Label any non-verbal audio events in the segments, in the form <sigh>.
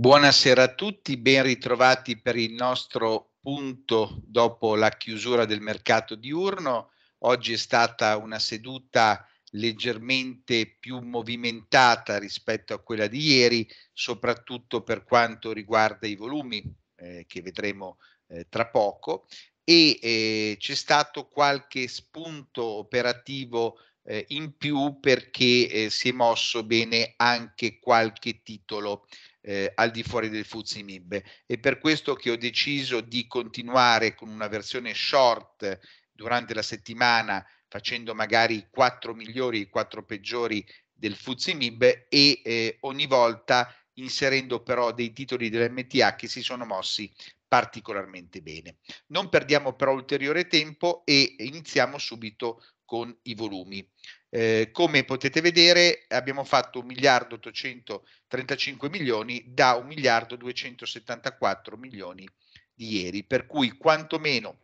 Buonasera a tutti, ben ritrovati per il nostro punto dopo la chiusura del mercato diurno. Oggi è stata una seduta leggermente più movimentata rispetto a quella di ieri, soprattutto per quanto riguarda i volumi eh, che vedremo eh, tra poco e eh, c'è stato qualche spunto operativo eh, in più perché eh, si è mosso bene anche qualche titolo eh, al di fuori del Fuzzi Mib. È per questo che ho deciso di continuare con una versione short durante la settimana, facendo magari i quattro migliori, i quattro peggiori del Fuzzi Mib e eh, ogni volta inserendo però dei titoli dell'MTA che si sono mossi particolarmente bene. Non perdiamo però ulteriore tempo e iniziamo subito con i volumi. Eh, come potete vedere abbiamo fatto 1 miliardo 835 milioni da 1 miliardo 274 milioni di ieri, per cui quantomeno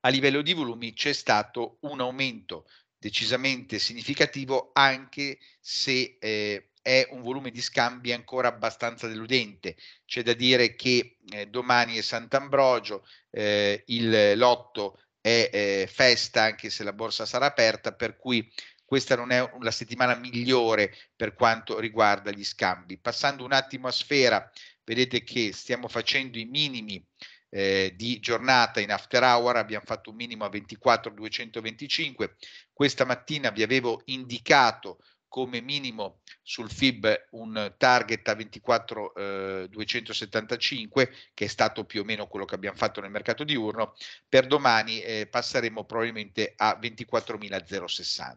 a livello di volumi c'è stato un aumento decisamente significativo anche se eh, è un volume di scambi ancora abbastanza deludente. C'è da dire che eh, domani è Sant'Ambrogio, eh, il lotto è eh, festa anche se la borsa sarà aperta, per cui questa non è la settimana migliore per quanto riguarda gli scambi. Passando un attimo a sfera, vedete che stiamo facendo i minimi eh, di giornata in after hour, abbiamo fatto un minimo a 24.225, questa mattina vi avevo indicato come minimo sul FIB un target a 24,275 eh, che è stato più o meno quello che abbiamo fatto nel mercato diurno, per domani eh, passeremo probabilmente a 24.060.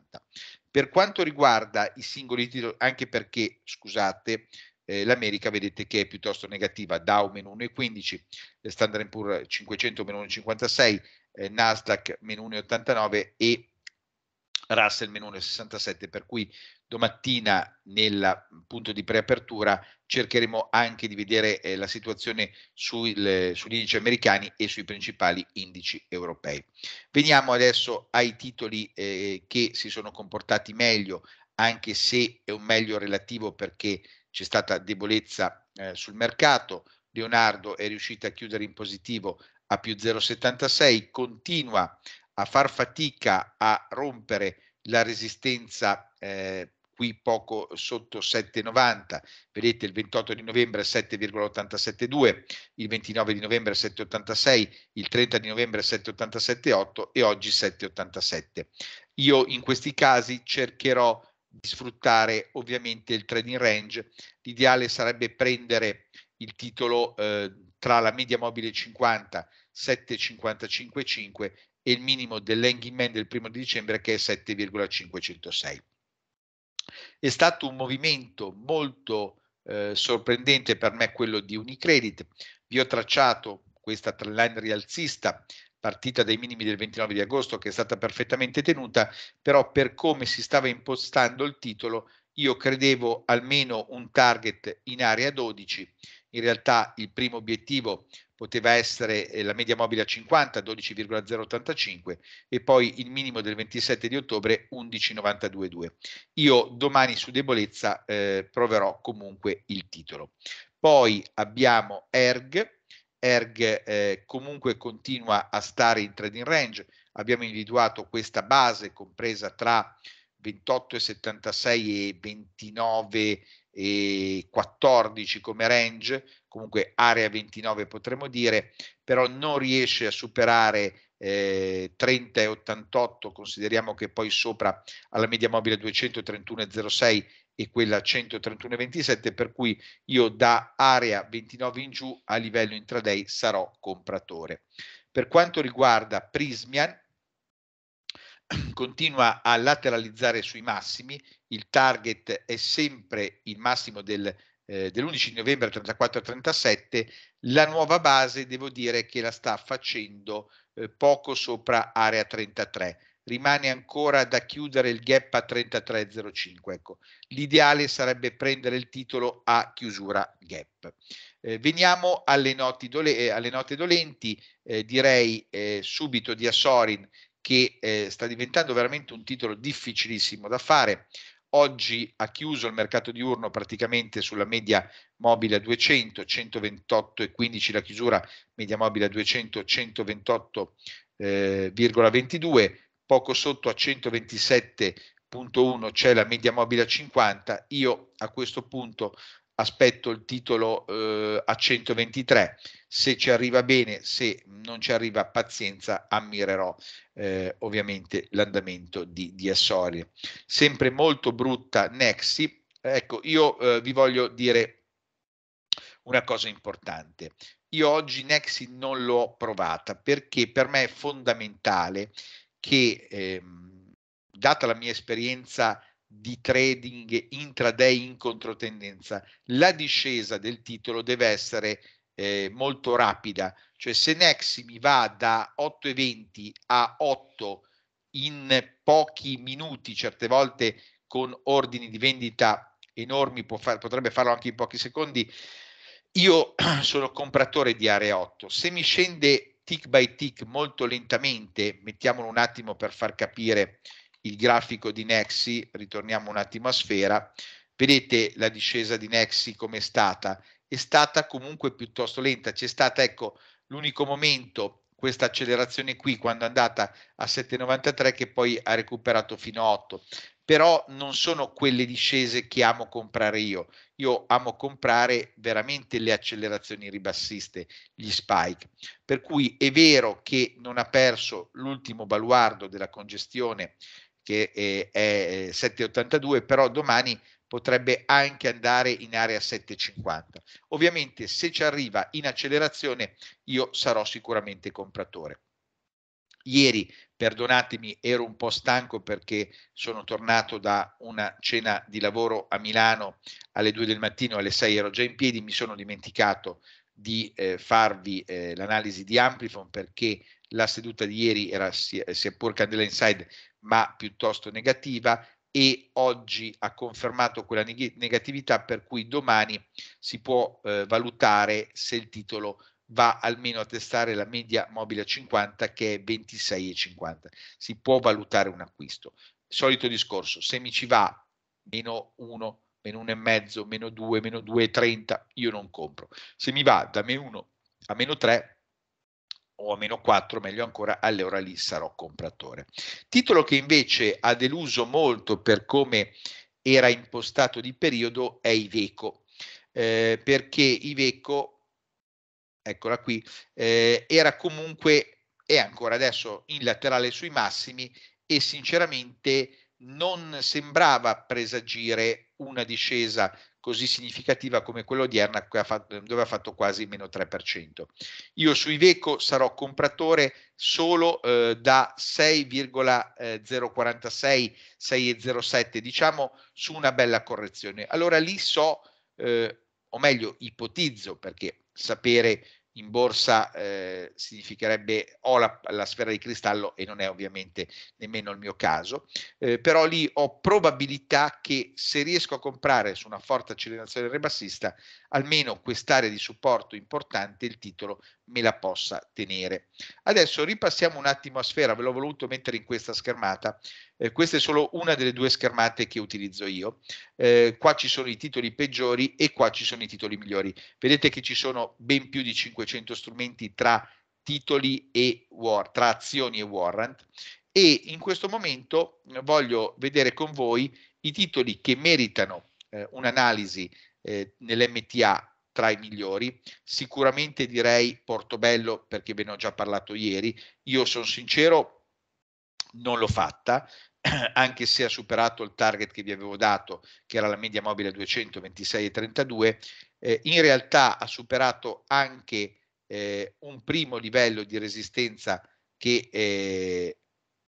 Per quanto riguarda i singoli titoli, anche perché, scusate, eh, l'America vedete che è piuttosto negativa, Dow meno 1,15, Standard Poor's 500 meno 1,56, eh, Nasdaq meno 1,89 e Russell meno 1,67 per cui domattina nel mhmm, punto di preapertura cercheremo anche di vedere eh, la situazione sul, sugli indici americani e sui principali indici europei. Veniamo adesso ai titoli eh, che si sono comportati meglio anche se è un meglio relativo perché c'è stata debolezza eh, sul mercato, Leonardo è riuscita a chiudere in positivo a più 0,76, continua a far fatica a rompere la resistenza eh, qui poco sotto 7,90, vedete il 28 di novembre 7,872, il 29 di novembre 7,86, il 30 di novembre 7,878 e oggi 7,87. Io in questi casi cercherò di sfruttare ovviamente il trading range, l'ideale sarebbe prendere il titolo eh, tra la media mobile 50 7,55,5 e il minimo dell'hanging man del primo di dicembre che è 7,506. È stato un movimento molto eh, sorprendente per me quello di Unicredit. Vi ho tracciato questa trendline rialzista partita dai minimi del 29 di agosto che è stata perfettamente tenuta, però per come si stava impostando il titolo io credevo almeno un target in area 12, in realtà il primo obiettivo poteva essere eh, la media mobile a 50, 12,085 e poi il minimo del 27 di ottobre 11,922. Io domani su debolezza eh, proverò comunque il titolo. Poi abbiamo ERG, ERG eh, comunque continua a stare in trading range, abbiamo individuato questa base compresa tra 28,76 e 29 e 14 come range, comunque area 29 potremmo dire, però non riesce a superare eh, 30 e 88, consideriamo che poi sopra alla media mobile 231,06 e quella 131,27, per cui io da area 29 in giù a livello intraday sarò compratore. Per quanto riguarda Prismian, <clears throat> continua a lateralizzare sui massimi, il target è sempre il massimo del, eh, dell'11 novembre 34-37, la nuova base devo dire che la sta facendo eh, poco sopra area 33, rimane ancora da chiudere il gap a 33,05. Ecco, l'ideale sarebbe prendere il titolo a chiusura gap. Eh, veniamo alle, dole, eh, alle, note dolenti, eh, direi eh, subito di Asorin che eh, sta diventando veramente un titolo difficilissimo da fare. Oggi ha chiuso il mercato diurno praticamente sulla media mobile a 200, 128,15 la chiusura, media mobile a 200, 128,22, eh, poco sotto a 127,1 c'è la media mobile a 50. Io a questo punto aspetto il titolo eh, a 123, se ci arriva bene, se non ci arriva pazienza, ammirerò eh, ovviamente l'andamento di, di Assorie. Sempre molto brutta Nexi, ecco io eh, vi voglio dire una cosa importante. Io oggi Nexi non l'ho provata perché per me è fondamentale che, ehm, data la mia esperienza di trading intraday in controtendenza, la discesa del titolo deve essere eh, molto rapida, cioè se Nexi mi va da 8,20 a 8 in pochi minuti, certe volte con ordini di vendita enormi, far, potrebbe farlo anche in pochi secondi, io <clears throat> sono compratore di area 8, se mi scende tick by tick molto lentamente, mettiamolo un attimo per far capire il grafico di Nexi, ritorniamo un attimo a sfera, vedete la discesa di Nexi come è stata? È stata comunque piuttosto lenta, c'è stata, ecco, l'unico momento, questa accelerazione qui, quando è andata a 7,93 che poi ha recuperato fino a 8, però non sono quelle discese che amo comprare io, io amo comprare veramente le accelerazioni ribassiste, gli spike, per cui è vero che non ha perso l'ultimo baluardo della congestione che eh, è 7,82, eh, però domani potrebbe anche andare in area 7,50. Ovviamente se ci arriva in accelerazione io sarò sicuramente compratore. Ieri, perdonatemi, ero un po' stanco perché sono tornato da una cena di lavoro a Milano alle 2 del mattino, alle 6 ero già in piedi, mi sono dimenticato di eh, farvi eh, l'analisi di Amplifon perché la seduta di ieri era sia, pur candela inside ma piuttosto negativa e oggi ha confermato quella neg- negatività per cui domani si può eh, valutare se il titolo va almeno a testare la media mobile a 50 che è 26,50. Si può valutare un acquisto. Solito discorso, se mi ci va meno 1, meno 1,5, meno 2, meno 2,30, io non compro. Se mi va da meno 1 a meno 3, o a meno 4, meglio ancora, allora lì sarò compratore. Titolo che invece ha deluso molto per come era impostato di periodo è Iveco, eh, perché Iveco, eccola qui, eh, era comunque e ancora adesso in laterale sui massimi e sinceramente non sembrava presagire una discesa così significativa come quella odierna ha fatto, dove ha fatto quasi meno 3%. Io su Iveco sarò compratore solo eh, da 6,046, 6,07, eh, diciamo su una bella correzione. Allora lì so, eh, o meglio ipotizzo, perché sapere in borsa eh, significherebbe ho la, la, sfera di cristallo e non è ovviamente nemmeno il mio caso, eh, però lì ho probabilità che se riesco a comprare su una forte accelerazione ribassista almeno quest'area di supporto importante il titolo me la possa tenere. Adesso ripassiamo un attimo a sfera, ve l'ho voluto mettere in questa schermata, eh, questa è solo una delle due schermate che utilizzo io, eh, qua ci sono i titoli peggiori e qua ci sono i titoli migliori, vedete che ci sono ben più di 500 strumenti tra titoli e war, tra azioni e warrant e in questo momento voglio vedere con voi i titoli che meritano eh, un'analisi eh, nell'MTA tra i migliori. Sicuramente direi Portobello perché ve ne ho già parlato ieri. Io sono sincero, non l'ho fatta, <clears throat> anche se ha superato il target che vi avevo dato, che era la media mobile 226,32, eh, in realtà ha superato anche eh, un primo livello di resistenza che, eh,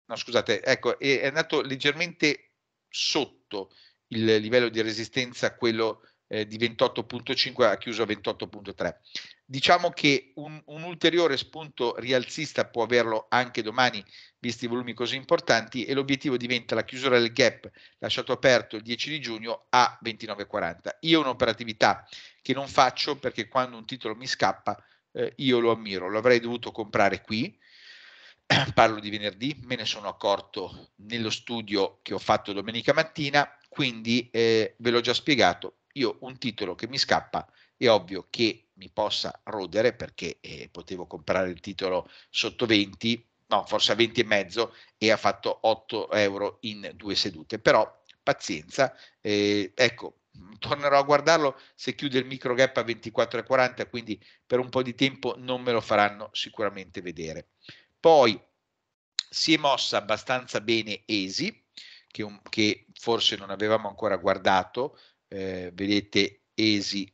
no scusate, ecco, è, andato leggermente sotto il livello di resistenza, quello eh, di 28.5 ha chiuso a 28.3. Diciamo che un, un, ulteriore spunto rialzista può averlo anche domani, visti i volumi così importanti, e l'obiettivo diventa la chiusura del gap lasciato aperto il 10 di giugno a 29.40. Io un'operatività che non faccio perché quando un titolo mi scappa eh, io lo ammiro, lo avrei dovuto comprare qui, <clears throat> parlo di venerdì, me ne sono accorto nello studio che ho fatto domenica mattina, quindi eh, ve l'ho già spiegato, io un titolo che mi scappa è ovvio che mi possa rodere perché eh, potevo comprare il titolo sotto 20, no, forse a 20 e mezzo e ha fatto 8 euro in due sedute, però pazienza, eh, ecco, tornerò a guardarlo se chiude il micro gap a 24,40, quindi per un po' di tempo non me lo faranno sicuramente vedere. Poi si è mossa abbastanza bene Esi, che, che forse non avevamo ancora guardato, eh, vedete ESI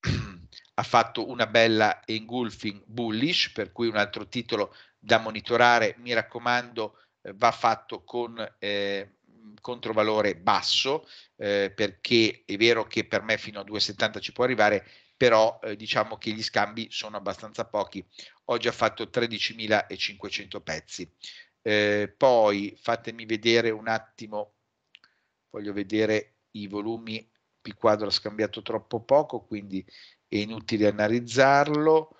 <clears throat> ha fatto una bella engulfing bullish, per cui un altro titolo da monitorare, mi raccomando, eh, va fatto con eh, controvalore basso, eh, perché è vero che per me fino a 2,70 ci può arrivare, però eh, diciamo che gli scambi sono abbastanza pochi. Ho già fatto 13.500 pezzi. Eh, poi fatemi vedere un attimo, voglio vedere i volumi P quadro ha scambiato troppo poco, quindi è inutile analizzarlo.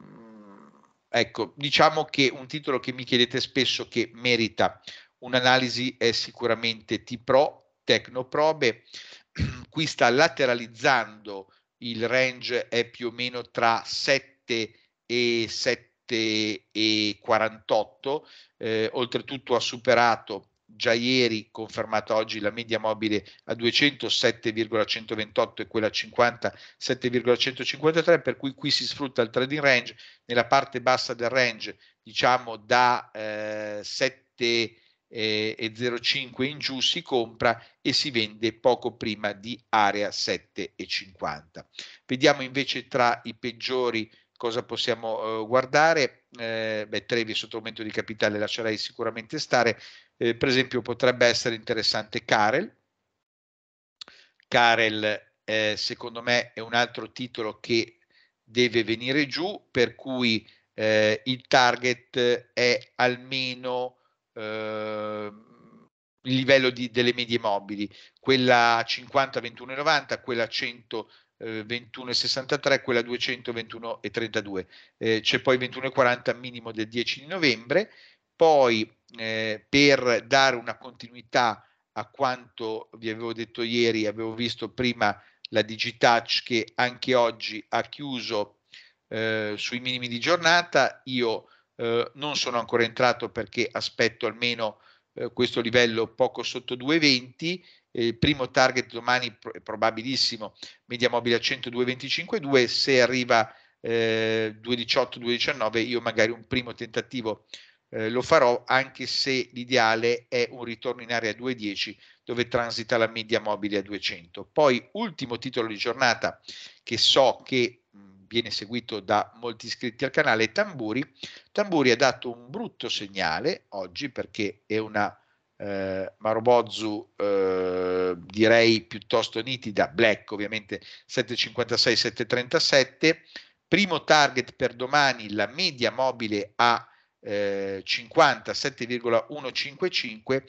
Mm, ecco, diciamo che un titolo che mi chiedete spesso che merita un'analisi è sicuramente T-Pro, Tecnoprobe, <clears throat> qui sta lateralizzando il range è più o meno tra 7 e 7 e 48, eh, oltretutto ha superato già ieri confermata oggi la media mobile a 207,128 e quella a 57,153 per cui qui si sfrutta il trading range nella parte bassa del range diciamo da eh, 7,05 eh, in giù si compra e si vende poco prima di area 7,50 vediamo invece tra i peggiori cosa possiamo eh, guardare eh, beh, Trevi sotto aumento di capitale lascerai sicuramente stare eh, per esempio potrebbe essere interessante Karel. Karel eh, secondo me è un altro titolo che deve venire giù, per cui eh, il target è almeno ehm, il livello di, delle medie mobili, quella 50 21,90, quella 100 21,63, eh, quella 221,32. Eh, c'è poi 21,40 minimo del 10 di novembre, poi eh, per dare una continuità a quanto vi avevo detto ieri, avevo visto prima la Digitouch che anche oggi ha chiuso eh, sui minimi di giornata, io eh, non sono ancora entrato perché aspetto almeno eh, questo livello poco sotto 2,20, eh, il primo target domani è probabilissimo, media mobile a 102,25,2, se arriva eh, 2,18-2,19 io magari un primo tentativo eh, lo farò anche se l'ideale è un ritorno in area 2.10 dove transita la media mobile a 200. Poi ultimo titolo di giornata che so che viene seguito da molti iscritti al canale Tamburi. Tamburi ha dato un brutto segnale oggi perché è una eh, Marobozu eh, direi piuttosto nitida, black ovviamente 756 737, primo target per domani la media mobile a eh, 50, 7,155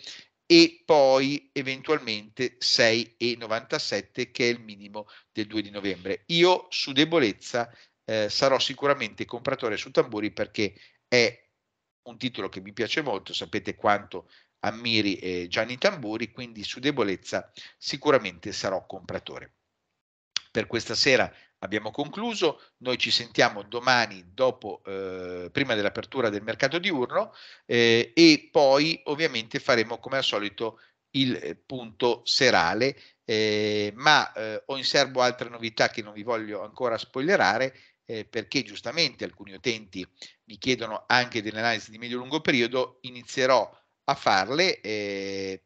e poi eventualmente 6,97 che è il minimo del 2 di novembre. Io su debolezza eh, sarò sicuramente compratore su tamburi perché è un titolo che mi piace molto, sapete quanto ammiri eh, Gianni Tamburi, quindi su debolezza sicuramente sarò compratore. Per questa sera abbiamo concluso, noi ci sentiamo domani dopo, eh, prima dell'apertura del mercato diurno eh, e poi ovviamente faremo come al solito il eh, punto serale, eh, ma eh, ho in serbo altre novità che non vi voglio ancora spoilerare eh, perché giustamente alcuni utenti mi chiedono anche delle analisi di medio-lungo periodo, inizierò a farle,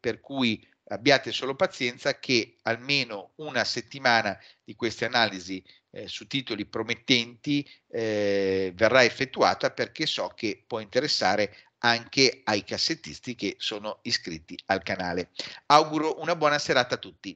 per cui abbiate solo pazienza che almeno una settimana di queste analisi eh, su titoli promettenti eh, verrà effettuata perché so che può interessare anche ai cassettisti che sono iscritti al canale. Auguro una buona serata a tutti.